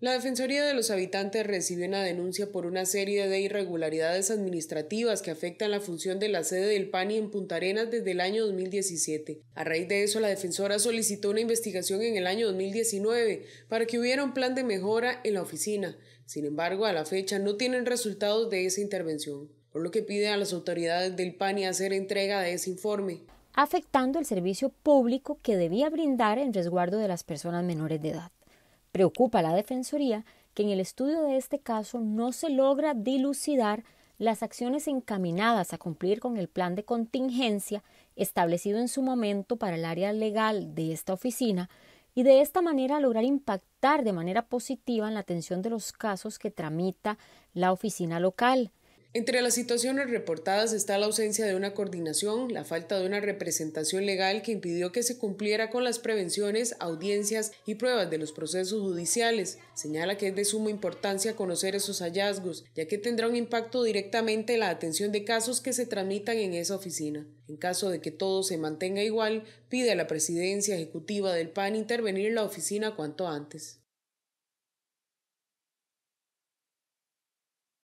La Defensoría de los Habitantes recibió una denuncia por una serie de irregularidades administrativas que afectan la función de la sede del PANI en Punta Arenas desde el año 2017. A raíz de eso, la defensora solicitó una investigación en el año 2019 para que hubiera un plan de mejora en la oficina. Sin embargo, a la fecha no tienen resultados de esa intervención, por lo que pide a las autoridades del PANI hacer entrega de ese informe afectando el servicio público que debía brindar en resguardo de las personas menores de edad. Preocupa a la Defensoría que en el estudio de este caso no se logra dilucidar las acciones encaminadas a cumplir con el plan de contingencia establecido en su momento para el área legal de esta oficina y de esta manera lograr impactar de manera positiva en la atención de los casos que tramita la oficina local, entre las situaciones reportadas está la ausencia de una coordinación, la falta de una representación legal que impidió que se cumpliera con las prevenciones, audiencias y pruebas de los procesos judiciales. Señala que es de suma importancia conocer esos hallazgos, ya que tendrá un impacto directamente en la atención de casos que se tramitan en esa oficina. En caso de que todo se mantenga igual, pide a la presidencia ejecutiva del PAN intervenir en la oficina cuanto antes.